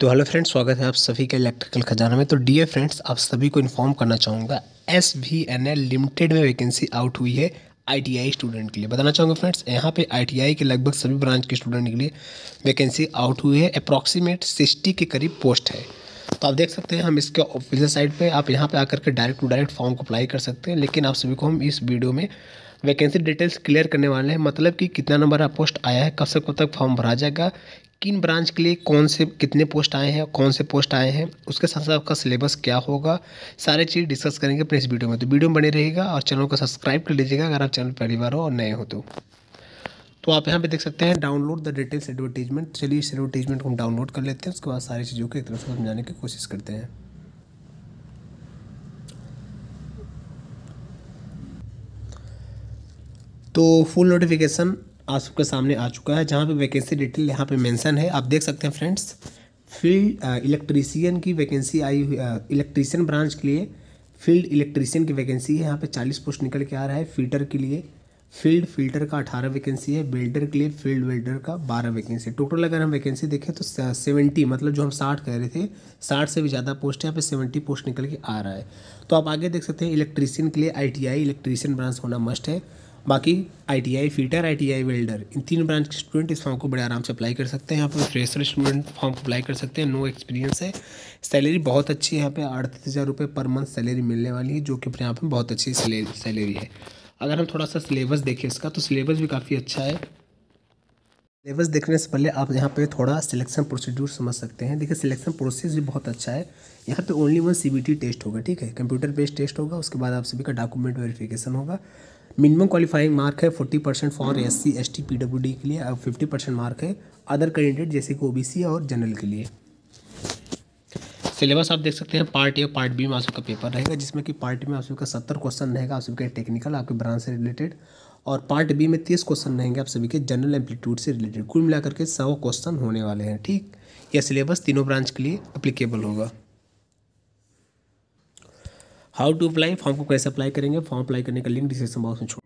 तो hello friends स्वागत है आप सभी के इलेक्ट्रिकल खजाना में तो डी फ्रेंड्स आप सभी को इन्फॉर्म करना चाहूँगा S V N L limited में वैकेंसी आउट हुई है आईटीआई स्टूडेंट के लिए बताना चाहूँगा फ्रेंड्स यहाँ पे आईटीआई के लगभग सभी ब्रांच के स्टूडेंट के लिए वैकेंसी आउट हुई है अप्रॉक्सीमेट सिक्सटी के करीब पोस्ट है तो आप देख सकते हैं हम इसके ऑफिशियल साइट पे आप यहाँ पे आकर के डायरेक्ट टू डायरेक्ट फॉर्म को अप्लाई कर सकते हैं लेकिन आप सभी को हम इस वीडियो में वैकेंसी डिटेल्स क्लियर करने वाले हैं मतलब कि कितना नंबर आप पोस्ट आया है कब से कब तक फॉर्म भरा जाएगा किन ब्रांच के लिए कौन से कितने पोस्ट आए हैं कौन से पोस्ट आए हैं उसके साथ साथ आपका सिलेबस क्या होगा सारे चीज़ डिस्कस करेंगे अपने इस वीडियो में तो वीडियो में बने रहेगा और चैनल को सब्सक्राइब कर लीजिएगा अगर आप चैनल पहली बार हो और नए हो तो तो आप यहाँ पे देख सकते हैं डाउनलोड द डिटेल्स एडवर्टीजमेंट चलिए इस एडवर्टीजमेंट को हम डाउनलोड कर लेते हैं उसके बाद सारी चीज़ों को एक तरह से समझाने की कोशिश करते हैं तो फुल नोटिफिकेशन आप सबके सामने आ चुका है जहाँ पे वैकेंसी डिटेल यहाँ पे मेंशन है आप देख सकते हैं फ्रेंड्स फील्ड इलेक्ट्रीसियन की वैकेंसी आई हुई इलेक्ट्रीसियन uh, ब्रांच के लिए फील्ड इलेक्ट्रीसियन की वैकेंसी है यहाँ पे चालीस पोस्ट निकल के आ रहा है फीटर के लिए फील्ड फिल्टर का अठारह वैकेंसी है बिल्डर के लिए फील्ड बिल्डर का बारह वैकेंसी है टोटल अगर हम वैकेंसी देखें तो सेवेंटी मतलब जो हम साठ कह रहे थे साठ से भी ज़्यादा पोस्ट है यहाँ पे सेवेंटी पोस्ट निकल के आ रहा है तो आप आगे देख सकते हैं इलेक्ट्रीशियन के लिए आईटीआई इलेक्ट्रीशियन ब्रांच होना मस्ट है बाकी आईटीआई फीटर आईटीआई वेल्डर इन तीन ब्रांच के स्टूडेंट इस फॉर्म को बड़े आराम से अप्लाई कर सकते हैं यहाँ पर फ्रेशर स्टूडेंट फॉर्म को अप्लाई कर सकते हैं नो एक्सपीरियंस है सैलरी बहुत अच्छी है यहाँ पे अड़तीस हज़ार रुपये पर मंथ सैलरी मिलने वाली है जो कि यहाँ पे बहुत अच्छी सैलरी है अगर हम थोड़ा सा सिलेबस देखें इसका तो सिलेबस भी काफ़ी अच्छा है सिलेबस देखने से पहले आप यहाँ पे थोड़ा सिलेक्शन प्रोसीड्यूर समझ सकते हैं देखिए सिलेक्शन प्रोसेस भी बहुत अच्छा है यहाँ पे ओनली वन सीबीटी टेस्ट होगा ठीक है कंप्यूटर बेस्ड टेस्ट होगा उसके बाद आप सभी का डॉक्यूमेंट वेरिफिकेशन होगा मिनिमम क्वालिफाइंग मार्क है forty percent for S C S T P W D के लिए और फिफ्टी परसेंट मार्क है अदर कैंडिडेट जैसे कि ओ बी सी और जनरल के लिए सिलेबस आप देख सकते हैं पार्ट ए पार्ट बी में आप सबका पेपर रहेगा जिसमें कि पार्ट ए में आप सबका सत्तर क्वेश्चन रहेगा आप सबके टेक्निकल आपके ब्रांच से रिलेटेड और पार्ट बी में तीस क्वेश्चन रहेंगे आप सभी के जनरल एम्पलीट्यूड से रिलेटेड कुल मिलाकर के सौ क्वेश्चन होने वाले हैं ठीक यह सिलेबस तीनों ब्रांच के लिए अप्लीकेबल होगा हाउ टू अप्लाई फॉर्म को कैसे अप्लाई करेंगे फॉर्म अप्लाई करने का लिंक डिस्क्रिप्शन बॉक्स में छोड़